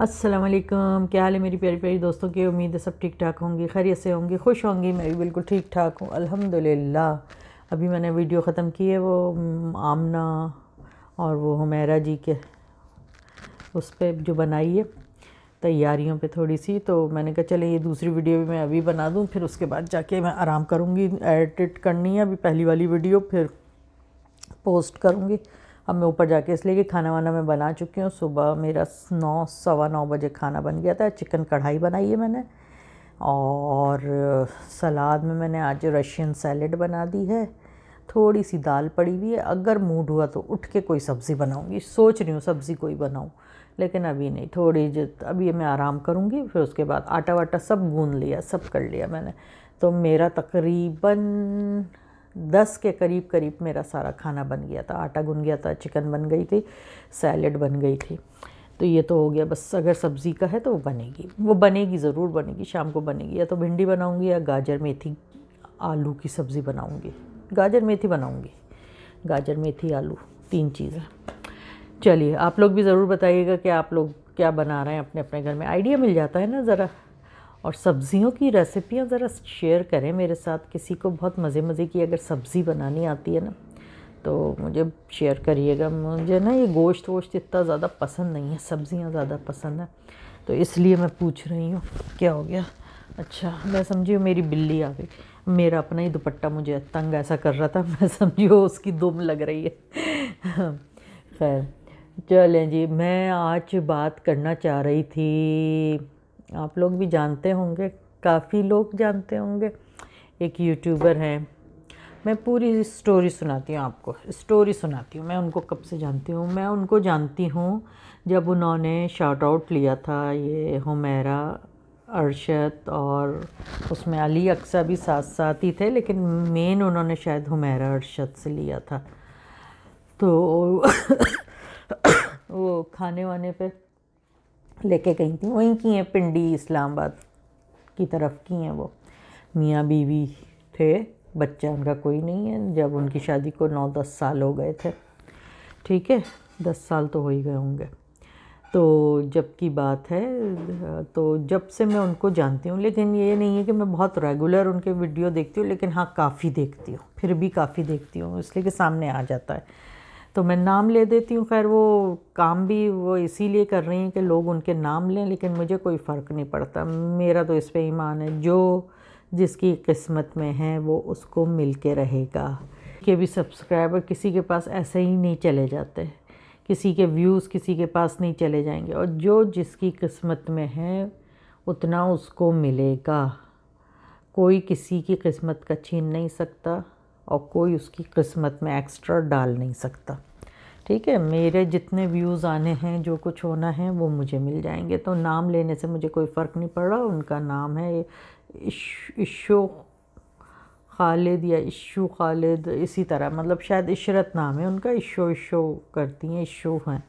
असलम क्या हाल है मेरी प्यारी प्यारी दोस्तों की उम्मीद है सब ठीक ठाक होंगी खैरियत से होंगी खुश होंगी मैं भी बिल्कुल ठीक ठाक हूँ अल्हम्दुलिल्लाह अभी मैंने वीडियो ख़त्म की है वो आमना और वो हुमेरा जी के उस पर जो बनाई है तैयारियों पे थोड़ी सी तो मैंने कहा चले ये दूसरी वीडियो भी मैं अभी बना दूँ फिर उसके बाद जाके मैं आराम करूँगी एडिट करनी है अभी पहली वाली वीडियो फिर पोस्ट करूँगी अब मैं ऊपर जाके इसलिए कि खाना वाना मैं बना चुकी हूँ सुबह मेरा नौ सवा नौ बजे खाना बन गया था चिकन कढ़ाई बनाई है मैंने और सलाद में मैंने आज रशियन सैलड बना दी है थोड़ी सी दाल पड़ी हुई है अगर मूड हुआ तो उठ के कोई सब्ज़ी बनाऊँगी सोच रही हूँ सब्ज़ी कोई बनाऊँ लेकिन अभी नहीं थोड़ी जित अभी मैं आराम करूँगी फिर उसके बाद आटा वाटा सब गूँध लिया सब कर लिया मैंने तो मेरा तकरीबन दस के करीब करीब मेरा सारा खाना बन गया था आटा गुन गया था चिकन बन गई थी सैलड बन गई थी तो ये तो हो गया बस अगर सब्ज़ी का है तो वो बनेगी वो बनेगी ज़रूर बनेगी शाम को बनेगी या तो भिंडी बनाऊँगी या गाजर मेथी आलू की सब्ज़ी बनाऊँगी गाजर मेथी बनाऊँगी गाजर मेथी आलू तीन चीज़ें चलिए आप लोग भी ज़रूर बताइएगा कि आप लोग क्या बना रहे हैं अपने अपने घर में आइडिया मिल जाता है ना ज़रा और सब्ज़ियों की रेसिपियाँ ज़रा शेयर करें मेरे साथ किसी को बहुत मज़े मज़े की अगर सब्ज़ी बनानी आती है ना तो मुझे शेयर करिएगा मुझे ना ये गोश्त वोश्त इतना ज़्यादा पसंद नहीं है सब्ज़ियाँ ज़्यादा पसंद है तो इसलिए मैं पूछ रही हूँ क्या हो गया अच्छा मैं समझी मेरी बिल्ली आ गई मेरा अपना ही दुपट्टा मुझे तंग ऐसा कर रहा था मैं समझी हो उसकी दुम लग रही है खैर चलें जी मैं आज बात करना चाह रही थी आप लोग भी जानते होंगे काफ़ी लोग जानते होंगे एक यूट्यूबर हैं मैं पूरी स्टोरी सुनाती हूँ आपको स्टोरी सुनाती हूँ मैं उनको कब से जानती हूँ मैं उनको जानती हूँ जब उन्होंने शार्ट आउट लिया था ये हुमैरा अरशद और उसमें अली अक्सा भी साथ साथ ही थे लेकिन मेन उन्होंने शायद हुमेरा अरशद से लिया था तो वो खाने वाने पे लेके गई थी वहीं की हैं पिंडी इस्लामाबाद की तरफ की हैं वो मियाँ बीवी थे बच्चा उनका कोई नहीं है जब उनकी शादी को नौ दस साल हो गए थे ठीक है दस साल तो हो ही गए होंगे तो जब की बात है तो जब से मैं उनको जानती हूँ लेकिन ये नहीं है कि मैं बहुत रेगुलर उनके वीडियो देखती हूँ लेकिन हाँ काफ़ी देखती हूँ फिर भी काफ़ी देखती हूँ इसलिए कि सामने आ जाता है तो मैं नाम ले देती हूँ खैर वो काम भी वो इसीलिए कर रही हैं कि लोग उनके नाम लें लेकिन मुझे कोई फ़र्क नहीं पड़ता मेरा तो इस पर ईमान है जो जिसकी किस्मत में है वो उसको मिल के रहेगा के भी सब्सक्राइबर किसी के पास ऐसे ही नहीं चले जाते किसी के व्यूज़ किसी के पास नहीं चले जाएंगे और जो जिसकी किस्मत में है उतना उसको मिलेगा कोई किसी की किस्मत का छीन नहीं सकता और कोई उसकी किस्मत में एक्स्ट्रा डाल नहीं सकता ठीक है मेरे जितने व्यूज़ आने हैं जो कुछ होना है वो मुझे मिल जाएंगे तो नाम लेने से मुझे कोई फ़र्क नहीं पड़ रहा उनका नाम है इशो खालिद या इशो खालिद इसी तरह मतलब शायद इशरत नाम है उनका इशो इशो करती हैं इशो हैं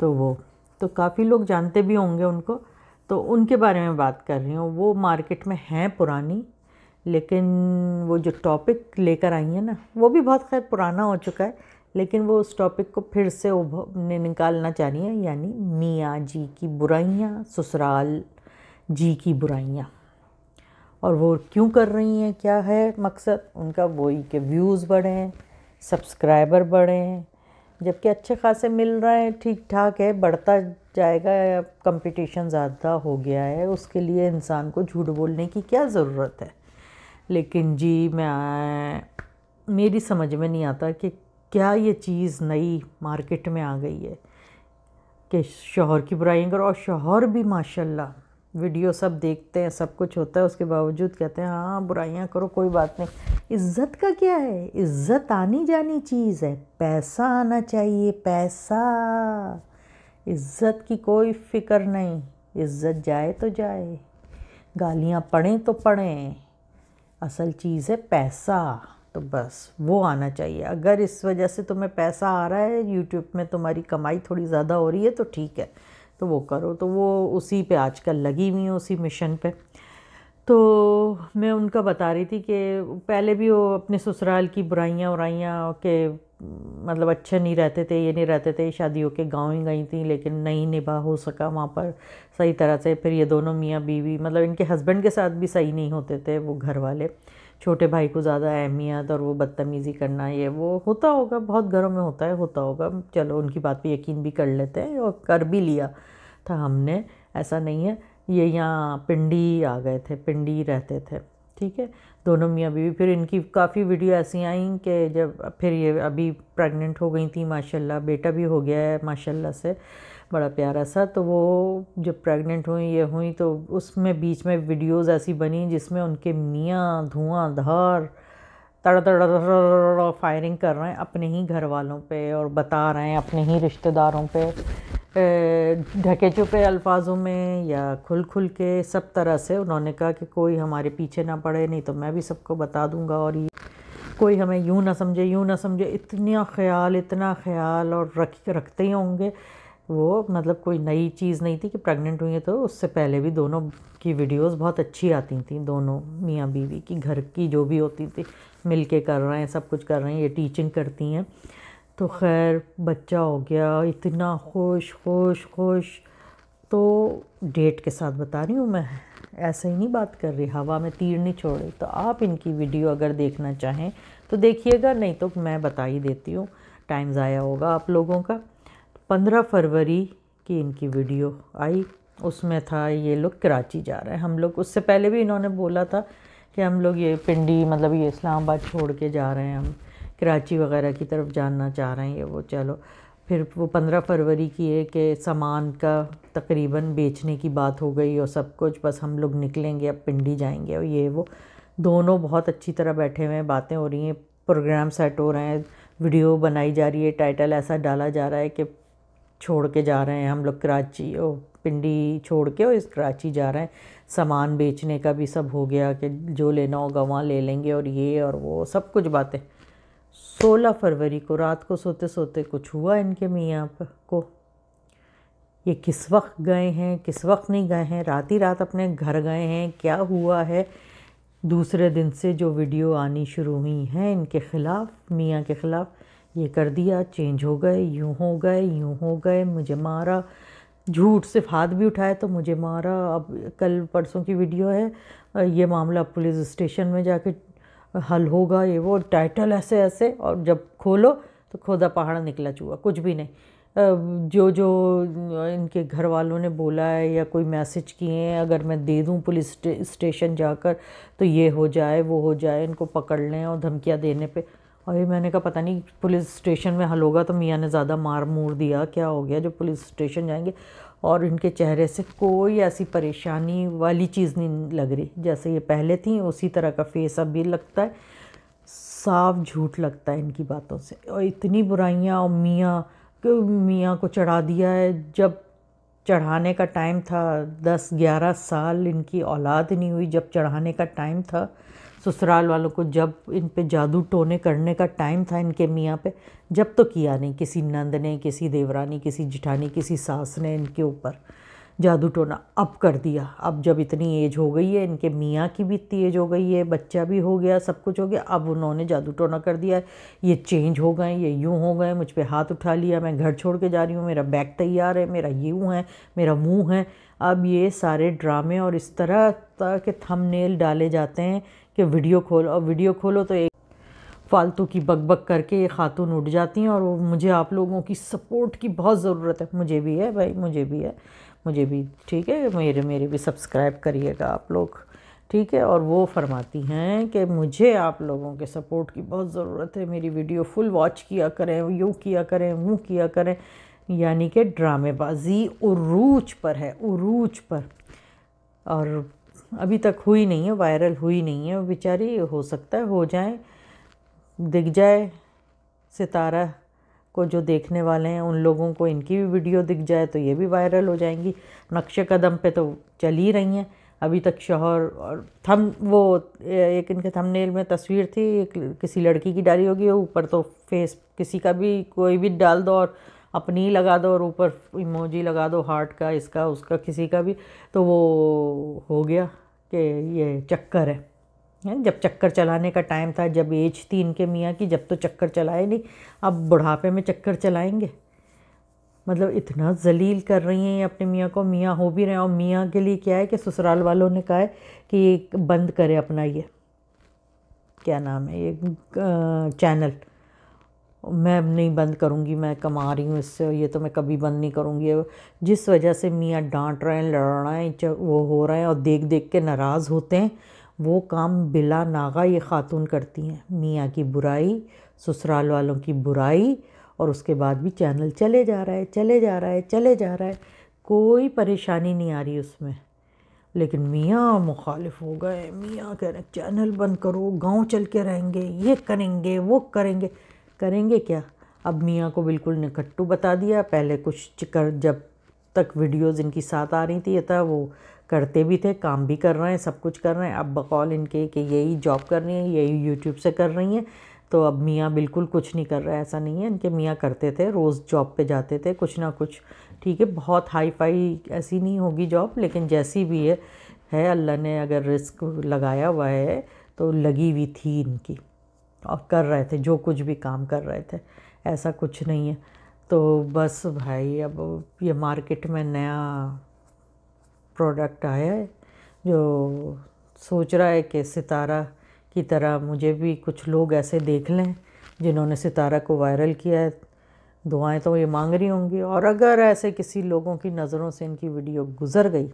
तो वो तो काफ़ी लोग जानते भी होंगे उनको तो उनके बारे में बात कर रही हूँ वो मार्केट में हैं पुरानी लेकिन वो जो टॉपिक लेकर आई है ना वो भी बहुत खैर पुराना हो चुका है लेकिन वो उस टॉपिक को फिर से निकालना चाह रही हैं यानी मियाँ जी की बुराइयाँ ससुराल जी की बुराइयाँ और वो क्यों कर रही हैं क्या है मकसद उनका वही के व्यूज़ बढ़ें सब्सक्राइबर बढ़ें जबकि अच्छे खासे मिल रहे हैं ठीक ठाक है बढ़ता जाएगा कंपटीशन ज़्यादा हो गया है उसके लिए इंसान को झूठ बोलने की क्या ज़रूरत है लेकिन जी मैं मेरी समझ में नहीं आता कि क्या ये चीज़ नई मार्केट में आ गई है कि शोहर की बुराइयाँ करो और शोहर भी माशाल्लाह वीडियो सब देखते हैं सब कुछ होता है उसके बावजूद कहते हैं हाँ बुराइयाँ करो कोई बात नहीं इज़्ज़त का क्या है इज़्ज़त आनी जानी चीज़ है पैसा आना चाहिए पैसा इज़्ज़त की कोई फ़िक्र नहीं इज़्ज़त जाए तो जाए गालियाँ पढ़ें तो पढ़ें असल चीज़ है पैसा तो बस वो आना चाहिए अगर इस वजह से तुम्हें पैसा आ रहा है यूट्यूब में तुम्हारी कमाई थोड़ी ज़्यादा हो रही है तो ठीक है तो वो करो तो वो उसी पे आजकल लगी हुई हैं उसी मिशन पे तो मैं उनका बता रही थी कि पहले भी वो अपने ससुराल की बुराइयाँ उराइयाँ के मतलब अच्छे नहीं रहते थे ये नहीं रहते थे शादियों के गाँव ही गई थी लेकिन नहीं निभा हो सका वहाँ पर सही तरह से फिर ये दोनों मियाँ बीवी मतलब इनके हस्बैंड के साथ भी सही नहीं होते थे वो घर वाले छोटे भाई को ज़्यादा अहमियत और वो बदतमीज़ी करना ये वो होता होगा बहुत घरों में होता है होता होगा चलो उनकी बात पे यकीन भी कर लेते हैं और कर भी लिया था हमने ऐसा नहीं है ये यहाँ पिंडी आ गए थे पिंडी रहते थे ठीक है दोनों मियाँ बीवी फिर इनकी काफ़ी वीडियो ऐसी आई कि जब फिर ये अभी प्रेग्नेंट हो गई थी माशाल्लाह बेटा भी हो गया है माशाल्लाह से बड़ा प्यारा सा तो वो जब प्रेग्नेंट हुई ये हुई तो उसमें बीच में वीडियोस ऐसी बनी जिसमें उनके मियाँ धुआँ धार तड़ तड़ फायरिंग कर रहे हैं अपने ही घर वालों पर और बता रहे हैं अपने ही रिश्तेदारों पर ढके चुके अल्फाजों में या खुल खुल के सब तरह से उन्होंने कहा कि कोई हमारे पीछे ना पड़े नहीं तो मैं भी सबको बता दूंगा और ये कोई हमें यूँ ना समझे यूँ ना समझे इतना ख्याल इतना ख्याल और रख रखते ही होंगे वो मतलब कोई नई चीज़ नहीं थी कि प्रेग्नेंट हुई है तो उससे पहले भी दोनों की वीडियोस बहुत अच्छी आती थी दोनों मियाँ बीवी की घर की जो भी होती थी मिल के कर रहे हैं सब कुछ कर रहे हैं ये टीचिंग करती हैं तो खैर बच्चा हो गया इतना खुश खुश खुश तो डेट के साथ बता रही हूँ मैं ऐसे ही नहीं बात कर रही हवा में तीर नहीं छोड़े तो आप इनकी वीडियो अगर देखना चाहें तो देखिएगा नहीं तो मैं बता ही देती हूँ टाइम ज़ाया होगा आप लोगों का पंद्रह फरवरी की इनकी वीडियो आई उसमें था ये लोग कराची जा रहे हैं हम लोग उससे पहले भी इन्होंने बोला था कि हम लोग ये पिंडी मतलब ये इस्लामाबाद छोड़ के जा रहे हैं हम कराची वगैरह की तरफ जानना चाह रहे हैं ये वो चलो फिर वो पंद्रह फरवरी की है कि सामान का तकरीबन बेचने की बात हो गई और सब कुछ बस हम लोग निकलेंगे अब पिंडी जाएंगे और ये वो दोनों बहुत अच्छी तरह बैठे हुए हैं बातें हो रही हैं प्रोग्राम सेट हो रहे हैं वीडियो बनाई जा रही है टाइटल ऐसा डाला जा रहा है कि छोड़ के जा रहे हैं हम लोग कराची और पिंडी छोड़ के और इस कराची जा रहे हैं सामान बेचने का भी सब हो गया कि जो लेना होगा वहाँ ले लेंगे और ये और वो सब कुछ बातें सोलह फरवरी को रात को सोते सोते कुछ हुआ इनके मियाँ को ये किस वक्त गए हैं किस वक्त नहीं गए हैं रात ही रात अपने घर गए हैं क्या हुआ है दूसरे दिन से जो वीडियो आनी शुरू हुई हैं इनके ख़िलाफ़ मियाँ के ख़िलाफ़ ये कर दिया चेंज हो गए यूँ हो गए यूँ हो गए मुझे मारा झूठ सिर्फ हाथ भी उठाए तो मुझे मारा अब कल परसों की वीडियो है ये मामला पुलिस स्टेशन में जाके हल होगा ये वो टाइटल ऐसे ऐसे और जब खोलो तो खोदा पहाड़ निकला चूहा कुछ भी नहीं जो जो इनके घर वालों ने बोला है या कोई मैसेज किए हैं अगर मैं दे दूं पुलिस स्टेशन जाकर तो ये हो जाए वो हो जाए इनको पकड़ लें और धमकियाँ देने पे और ये मैंने कहा पता नहीं पुलिस स्टेशन में हल होगा तो मियाँ ने ज़्यादा मार मूर दिया क्या हो गया जो पुलिस स्टेशन जाएंगे और इनके चेहरे से कोई ऐसी परेशानी वाली चीज़ नहीं लग रही जैसे ये पहले थी उसी तरह का फेस अब भी लगता है साफ झूठ लगता है इनकी बातों से और इतनी बुराइयाँ और मियाँ कि मियाँ को चढ़ा दिया है जब चढ़ाने का टाइम था दस ग्यारह साल इनकी औलाद नहीं हुई जब चढ़ाने का टाइम था ससुराल वालों को जब इन पे जादू टोने करने का टाइम था इनके मियाँ पे जब तो किया नहीं किसी नंद ने किसी देवरानी किसी जिठानी किसी सास ने इनके ऊपर जादू टोना अब कर दिया अब जब इतनी एज हो गई है इनके मियाँ की भी इतनी एज हो गई है बच्चा भी हो गया सब कुछ हो गया अब उन्होंने जादू टोना कर दिया ये चेंज हो गए ये यूँ हो गए मुझ पर हाथ उठा लिया मैं घर छोड़ के जा रही हूँ मेरा बैग तैयार है मेरा यूँ है मेरा मुँह है अब ये सारे ड्रामे और इस तरह तरह के थंबनेल डाले जाते हैं कि वीडियो खोलो और वीडियो खोलो तो एक फालतू की बकबक करके ये खातून उठ जाती हैं और वो मुझे आप लोगों की सपोर्ट की बहुत ज़रूरत है मुझे भी है भाई मुझे भी है मुझे भी ठीक है मेरे मेरे भी सब्सक्राइब करिएगा आप लोग ठीक है और वो फरमाती हैं कि मुझे आप लोगों के सपोर्ट की बहुत ज़रूरत है मेरी वीडियो फुल वॉच किया करें यूँ किया करें वो किया करें यानी कि ड्रामेबाजी उरूज पर है उरूज पर और अभी तक हुई नहीं है वायरल हुई नहीं है बेचारी हो सकता है हो जाए दिख जाए सितारा को जो देखने वाले हैं उन लोगों को इनकी भी वीडियो दिख जाए तो ये भी वायरल हो जाएंगी नक्शे कदम पे तो चल ही रही हैं अभी तक शोहर और थम वो एक इनके थंबनेल में तस्वीर थी एक किसी लड़की की डाली होगी ऊपर तो फेस किसी का भी कोई भी डाल दो और अपनी लगा दो और ऊपर इमोजी लगा दो हार्ट का इसका उसका किसी का भी तो वो हो गया कि ये चक्कर है जब चक्कर चलाने का टाइम था जब एज थी इनके मियाँ की जब तो चक्कर चलाए नहीं अब बुढ़ापे में चक्कर चलाएंगे मतलब इतना जलील कर रही हैं अपने मियाँ को मियाँ हो भी रहे हैं और मियाँ के लिए क्या है कि ससुराल वालों ने कहा है कि बंद करे अपना ये क्या नाम है ये चैनल मैं नहीं बंद करूंगी मैं कमा रही हूँ इससे ये तो मैं कभी बंद नहीं करूँगी जिस वजह से मियाँ डांट रहे हैं लड़ रहे हैं वो हो रहे हैं और देख देख के नाराज़ होते हैं वो काम बिला नागा ये खातून करती हैं मियाँ की बुराई ससुराल वालों की बुराई और उसके बाद भी चैनल चले जा रहा है चले जा रहा है चले जा रहा है कोई परेशानी नहीं आ रही उसमें लेकिन मियाँ मुखालिफ हो गए मियाँ कह रहे चैनल बंद करो गांव चल के रहेंगे ये करेंगे वो करेंगे करेंगे क्या अब मियाँ को बिल्कुल निकट्टू बता दिया पहले कुछ चिकर जब तक वीडियोज़ इनकी साथ आ रही थी था वो करते भी थे काम भी कर रहे हैं सब कुछ कर रहे हैं अब बकौल इनके कि यही जॉब कर रही हैं यही यूट्यूब से कर रही हैं तो अब मियाँ बिल्कुल कुछ नहीं कर रहा है ऐसा नहीं है इनके मियाँ करते थे रोज़ जॉब पे जाते थे कुछ ना कुछ ठीक है बहुत हाई फाई ऐसी नहीं होगी जॉब लेकिन जैसी भी है है अल्लाह ने अगर रिस्क लगाया हुआ है तो लगी हुई थी इनकी और कर रहे थे जो कुछ भी काम कर रहे थे ऐसा कुछ नहीं है तो बस भाई अब ये मार्केट में नया प्रोडक्ट आया है जो सोच रहा है कि सितारा की तरह मुझे भी कुछ लोग ऐसे देख लें जिन्होंने सितारा को वायरल किया है दुआएं तो ये मांग रही होंगी और अगर ऐसे किसी लोगों की नज़रों से इनकी वीडियो गुज़र गई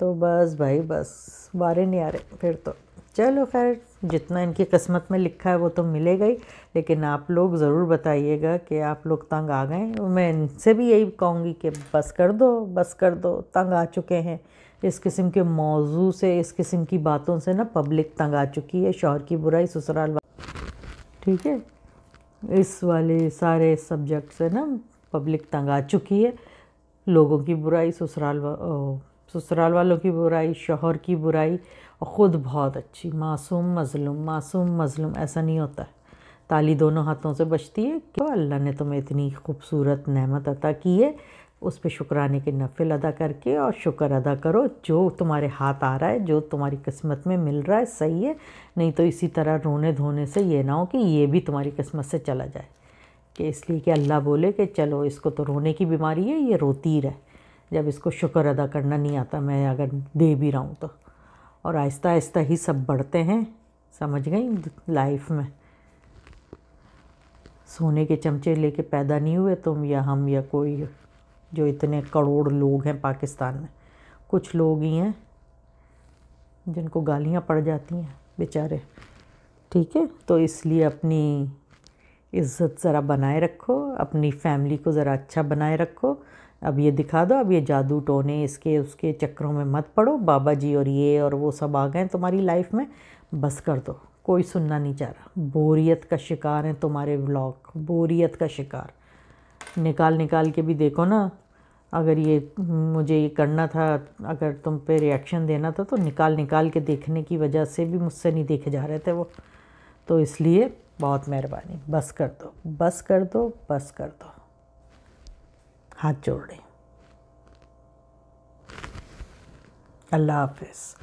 तो बस भाई बस बारे नहीं आ रहे फिर तो चलो खैर जितना इनकी किस्मत में लिखा है वो तो मिलेगा ही लेकिन आप लोग ज़रूर बताइएगा कि आप लोग तंग आ गए मैं इनसे भी यही कहूँगी कि बस कर दो बस कर दो तंग आ चुके हैं इस किस्म के मौजू से इस किस्म की बातों से ना पब्लिक तंग आ चुकी है शोहर की बुराई ससुराल ठीक है इस वाले सारे सब्जेक्ट से ना पब्लिक तंग आ चुकी है लोगों की बुराई ससुराल ससुराल वालों की बुराई शोहर की बुराई और ख़ुद बहुत अच्छी मासूम मज़लूम मासूम मज़लूम ऐसा नहीं होता है ताली दोनों हाथों से बचती है क्यों अल्लाह ने तुम्हें इतनी खूबसूरत नहमत अदा की है उस पर शुक्राने के नफिल अदा करके और शुक्र अदा करो जो तुम्हारे हाथ आ रहा है जो तुम्हारी किस्मत में मिल रहा है सही है नहीं तो इसी तरह रोने धोने से ये ना हो कि ये भी तुम्हारी किस्मत से चला जाए कि इसलिए कि अल्लाह बोले कि चलो इसको तो रोने की बीमारी है ये रोती ही रहे जब इसको शुक्र अदा करना नहीं आता मैं अगर दे भी रहा हूँ तो और आहिस्ता आहिस्ता ही सब बढ़ते हैं समझ गई लाइफ में सोने के चमचे लेके पैदा नहीं हुए तुम या हम या कोई जो इतने करोड़ लोग हैं पाकिस्तान में कुछ लोग ही हैं जिनको गालियाँ पड़ जाती हैं बेचारे ठीक है तो इसलिए अपनी इज़्ज़त ज़रा बनाए रखो अपनी फैमिली को ज़रा अच्छा बनाए रखो अब ये दिखा दो अब ये जादू टोने इसके उसके चक्करों में मत पड़ो बाबा जी और ये और वो सब आ गए तुम्हारी लाइफ में बस कर दो कोई सुनना नहीं चाह रहा बोरियत का शिकार हैं तुम्हारे ब्लॉग बोरियत का शिकार निकाल निकाल के भी देखो ना अगर ये मुझे ये करना था अगर तुम पे रिएक्शन देना था तो निकाल निकाल के देखने की वजह से भी मुझसे नहीं देखे जा रहे थे वो तो इसलिए बहुत मेहरबानी बस कर दो बस कर दो बस कर दो हाथ लें अल्लाह हाफिज़